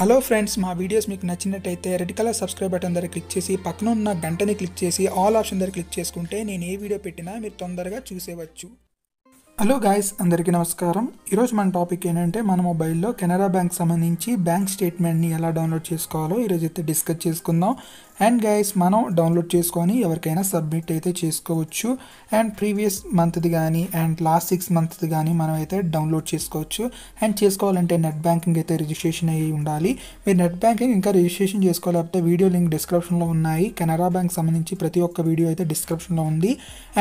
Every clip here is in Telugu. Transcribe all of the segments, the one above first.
హలో ఫ్రెండ్స్ మా వీడియోస్ మీకు నచ్చినట్టయితే రెడ్ కలర్ సబ్స్క్రైబ్ బటన్ దగ్గర క్లిక్ చేసి పక్కన ఉన్న గంటని క్లిక్ చేసి ఆల్ ఆప్షన్ దగ్గర క్లిక్ చేసుకుంటే నేను ఏ వీడియో పెట్టినా మీరు తొందరగా చూసేవచ్చు హలో గాయస్ అందరికీ నమస్కారం ఈరోజు మన టాపిక్ ఏంటంటే మన మొబైల్లో కెనరా బ్యాంక్ సంబంధించి బ్యాంక్ స్టేట్మెంట్ని ఎలా డౌన్లోడ్ చేసుకోవాలో ఈరోజు అయితే డిస్కస్ చేసుకుందాం అండ్ గైస్ మనం డౌన్లోడ్ చేసుకొని ఎవరికైనా సబ్మిట్ అయితే చేసుకోవచ్చు అండ్ ప్రీవియస్ మంత్ది కానీ అండ్ లాస్ట్ సిక్స్ మంత్ది కానీ మనం అయితే డౌన్లోడ్ చేసుకోవచ్చు అండ్ చేసుకోవాలంటే నెట్ బ్యాంకింగ్ అయితే రిజిస్ట్రేషన్ అయ్యి ఉండాలి మీరు నెట్ బ్యాంకింగ్ ఇంకా రిజిస్ట్రేషన్ చేసుకోలేకపోతే వీడియో లింక్ డిస్క్రిప్షన్లో ఉన్నాయి కెనరా బ్యాంక్ సంబంధించి ప్రతి ఒక్క వీడియో అయితే డిస్క్రిప్షన్లో ఉంది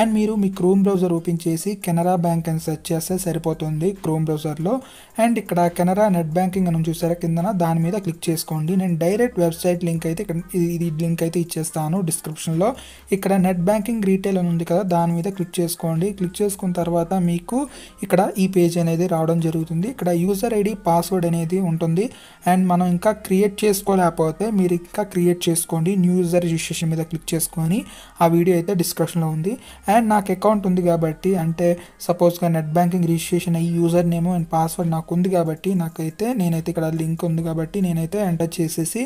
అండ్ మీరు మీ క్రోమ్ బ్రౌజర్ ఓపెన్ చేసి కెనరా బ్యాంక్ అని సెర్చ్ చేస్తే సరిపోతుంది క్రోమ్ బ్రౌజర్లో అండ్ ఇక్కడ కెనరా నెట్ బ్యాంకింగ్ అని చూసారా కిందన దాని మీద క్లిక్ చేసుకోండి నేను డైరెక్ట్ వెబ్సైట్ లింక్ అయితే ఇక్కడ ఇది లింక్ అయితే ఇచ్చేస్తాను డిస్క్రిప్షన్లో ఇక్కడ నెట్ బ్యాంకింగ్ రీటైల్ అని ఉంది కదా దాని మీద క్లిక్ చేసుకోండి క్లిక్ చేసుకున్న తర్వాత మీకు ఇక్కడ ఈ పేజ్ అనేది రావడం జరుగుతుంది ఇక్కడ యూజర్ ఐడి పాస్వర్డ్ అనేది ఉంటుంది అండ్ మనం ఇంకా క్రియేట్ చేసుకోలేకపోతే మీరు ఇంకా క్రియేట్ చేసుకోండి న్యూ యూజర్ రిజిస్ట్రేషన్ మీద క్లిక్ చేసుకొని ఆ వీడియో అయితే డిస్క్రిప్షన్లో ఉంది అండ్ నాకు అకౌంట్ ఉంది కాబట్టి అంటే సపోజ్గా నెట్ బ్యాంకింగ్ రిజిస్ట్రేషన్ అయ్యి యూజర్ నేమ్ అండ్ పాస్వర్డ్ నాకు ఉంది కాబట్టి నాకైతే నేనైతే ఇక్కడ లింక్ ఉంది కాబట్టి నేనైతే ఎంటర్ చేసేసి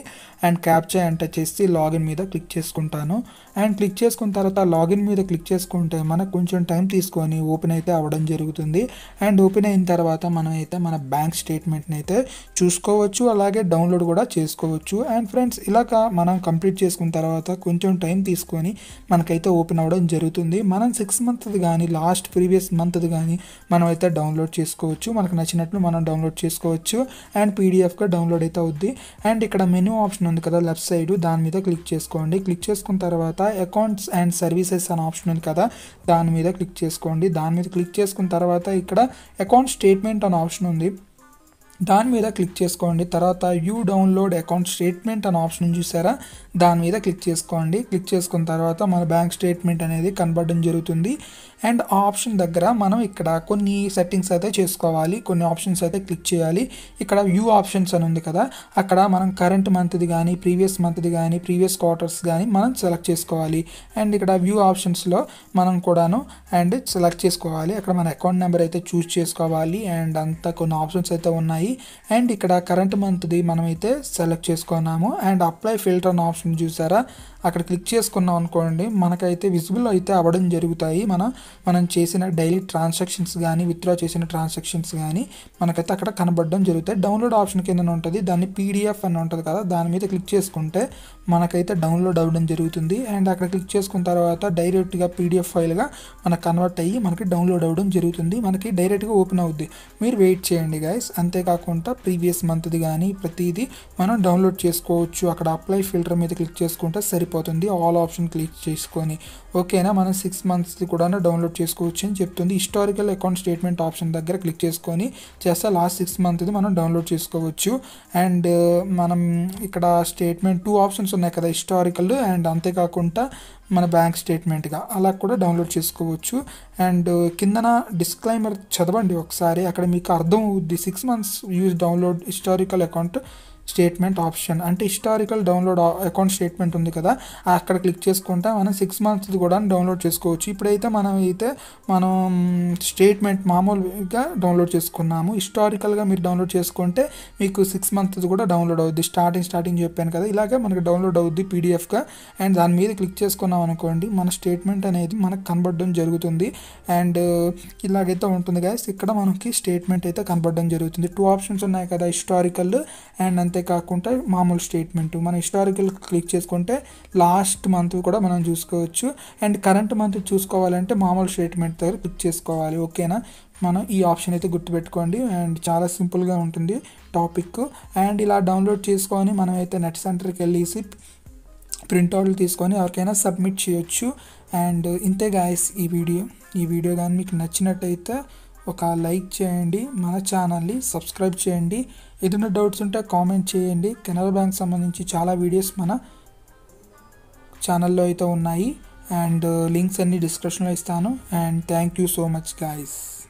అండ్ క్యాప్చర్ ఎంటర్ చేసి లాగ్ లాగిన్ మీద క్లిక్ చేసుకుంటాను అండ్ క్లిక్ చేసుకున్న తర్వాత లాగిన్ మీద క్లిక్ చేసుకుంటే మనకు కొంచెం టైం తీసుకొని ఓపెన్ అయితే అవ్వడం జరుగుతుంది అండ్ ఓపెన్ అయిన తర్వాత మనం అయితే మన బ్యాంక్ స్టేట్మెంట్ని అయితే చూసుకోవచ్చు అలాగే డౌన్లోడ్ కూడా చేసుకోవచ్చు అండ్ ఫ్రెండ్స్ ఇలాగా మనం కంప్లీట్ చేసుకున్న తర్వాత కొంచెం టైం తీసుకొని మనకైతే ఓపెన్ అవ్వడం జరుగుతుంది మనం సిక్స్ మంత్ది కానీ లాస్ట్ ప్రీవియస్ మంత్ది కానీ మనం అయితే డౌన్లోడ్ చేసుకోవచ్చు మనకు నచ్చినట్లు మనం డౌన్లోడ్ చేసుకోవచ్చు అండ్ పీడిఎఫ్గా డౌన్లోడ్ అయితే అవుద్ది అండ్ ఇక్కడ మెనూ ఆప్షన్ ఉంది కదా లెఫ్ట్ సైడ్ దాని మీద క్లిక్ క్లిక్ చేసుకోండి క్లిక్ చేసుకున్న తర్వాత అకౌంట్స్ అండ్ సర్వీసెస్ అని ఆప్షన్ ఉంది కదా దాని మీద క్లిక్ చేసుకోండి దాని మీద క్లిక్ చేసుకున్న తర్వాత ఇక్కడ అకౌంట్ స్టేట్మెంట్ అని ఆప్షన్ ఉంది దాని మీద క్లిక్ చేసుకోండి తర్వాత యూ డౌన్లోడ్ అకౌంట్ స్టేట్మెంట్ అనే ఆప్షన్ చూసారా దాని మీద క్లిక్ చేసుకోండి క్లిక్ చేసుకున్న తర్వాత మన బ్యాంక్ స్టేట్మెంట్ అనేది కనబడడం జరుగుతుంది అండ్ ఆ ఆప్షన్ దగ్గర మనం ఇక్కడ కొన్ని సెట్టింగ్స్ అయితే చేసుకోవాలి కొన్ని ఆప్షన్స్ అయితే క్లిక్ చేయాలి ఇక్కడ వ్యూ ఆప్షన్స్ అని ఉంది కదా అక్కడ మనం కరెంట్ మంత్ది కానీ ప్రీవియస్ మంత్ది కానీ ప్రీవియస్ క్వార్టర్స్ కానీ మనం సెలెక్ట్ చేసుకోవాలి అండ్ ఇక్కడ వ్యూ ఆప్షన్స్లో మనం కూడాను అండ్ సెలెక్ట్ చేసుకోవాలి అక్కడ మన అకౌంట్ నెంబర్ అయితే చూస్ చేసుకోవాలి అండ్ అంత కొన్ని ఆప్షన్స్ అయితే ఉన్నాయి అండ్ ఇక్కడ కరెంట్ మంత్ది మనమైతే సెలెక్ట్ చేసుకున్నాము అండ్ అప్లై ఫిల్టర్ అన్న ఆప్షన్ చూసారా అక్కడ క్లిక్ చేసుకున్నాం అనుకోండి మనకైతే విజిబుల్ అయితే అవ్వడం జరుగుతాయి మన మనం చేసిన డైలీ ట్రాన్సాక్షన్స్ కానీ విత్డ్రా చేసిన ట్రాన్సాక్షన్స్ కానీ మనకైతే అక్కడ కనబడడం జరుగుతాయి డౌన్లోడ్ ఆప్షన్ కింద ఉంటుంది దాన్ని పీడిఎఫ్ అని ఉంటుంది కదా దాని మీద క్లిక్ చేసుకుంటే మనకైతే డౌన్లోడ్ అవ్వడం జరుగుతుంది అండ్ అక్కడ క్లిక్ చేసుకున్న తర్వాత డైరెక్ట్గా పీడిఎఫ్ ఫైల్గా మనకు కన్వర్ట్ అయ్యి మనకి డౌన్లోడ్ అవ్వడం జరుగుతుంది మనకి డైరెక్ట్గా ఓపెన్ అవుద్ది మీరు వెయిట్ చేయండి గాయస్ అంతేకాకుండా కాకుండా ప్రీవియస్ మంత్ది కానీ ప్రతిదీ మనం డౌన్లోడ్ చేసుకోవచ్చు అక్కడ అప్లై ఫిల్టర్ మీద క్లిక్ చేసుకుంటే సరిపోతుంది ఆల్ ఆప్షన్ క్లిక్ చేసుకొని ఓకేనా మనం సిక్స్ మంత్స్ది కూడా డౌన్లోడ్ చేసుకోవచ్చు అని చెప్తుంది హిస్టారికల్ అకౌంట్ స్టేట్మెంట్ ఆప్షన్ దగ్గర క్లిక్ చేసుకొని చేస్తే లాస్ట్ సిక్స్ మంత్ది మనం డౌన్లోడ్ చేసుకోవచ్చు అండ్ మనం ఇక్కడ స్టేట్మెంట్ టూ ఆప్షన్స్ ఉన్నాయి కదా హిస్టారికల్ అండ్ అంతేకాకుండా మన బ్యాంక్ స్టేట్మెంట్గా అలా కూడా డౌన్లోడ్ చేసుకోవచ్చు అండ్ కిందన డిస్క్లైమర్ చదవండి ఒకసారి అక్కడ మీకు అర్థం అవుద్ది six months you download historical account statement option అంటే హిస్టారికల్ డౌన్లోడ్ అకౌంట్ స్టేట్మెంట్ ఉంది కదా అక్కడ క్లిక్ చేసుకుంటే మనం సిక్స్ మంత్స్ కూడా డౌన్లోడ్ చేసుకోవచ్చు ఇప్పుడైతే మనం అయితే మనం స్టేట్మెంట్ మామూలుగా డౌన్లోడ్ చేసుకున్నాము హిస్టారికల్గా మీరు డౌన్లోడ్ చేసుకుంటే మీకు సిక్స్ మంత్స్ కూడా డౌన్లోడ్ అవుద్ది స్టార్టింగ్ స్టార్టింగ్ చెప్పాను కదా ఇలాగే మనకి డౌన్లోడ్ అవుద్ది పీడిఎఫ్గా అండ్ దాని మీద క్లిక్ చేసుకున్నాం అనుకోండి మన స్టేట్మెంట్ అనేది మనకు కనబడడం జరుగుతుంది అండ్ uh, ఇలాగైతే ఉంటుంది గాయస్ ఇక్కడ మనకి స్టేట్మెంట్ అయితే కనబడడం జరుగుతుంది టూ ఆప్షన్స్ ఉన్నాయి కదా హిస్టారికల్ అండ్ అంతే అంతే కాకుండా మామూలు స్టేట్మెంట్ మనం హిస్టారికల్ క్లిక్ చేసుకుంటే లాస్ట్ మంత్ కూడా మనం చూసుకోవచ్చు అండ్ కరెంట్ మంత్ చూసుకోవాలంటే మామూలు స్టేట్మెంట్ దగ్గర క్లిక్ చేసుకోవాలి ఓకేనా మనం ఈ ఆప్షన్ అయితే గుర్తుపెట్టుకోండి అండ్ చాలా సింపుల్గా ఉంటుంది టాపిక్ అండ్ ఇలా డౌన్లోడ్ చేసుకొని మనం అయితే నెట్ సెంటర్కి వెళ్ళేసి ప్రింట్అవుట్లు తీసుకొని ఎవరికైనా సబ్మిట్ చేయొచ్చు అండ్ ఇంతే గాయస్ ఈ వీడియో ఈ వీడియో కానీ మీకు నచ్చినట్టయితే ఒక లైక్ చేయండి మన ఛానల్ని సబ్స్క్రైబ్ చేయండి ఏదైనా డౌట్స్ ఉంటే కామెంట్ చేయండి కెనరా బ్యాంక్ సంబంధించి చాలా వీడియోస్ మన ఛానల్లో అయితే ఉన్నాయి అండ్ లింక్స్ uh, అన్ని డిస్క్రిప్షన్లో ఇస్తాను and thank you so much guys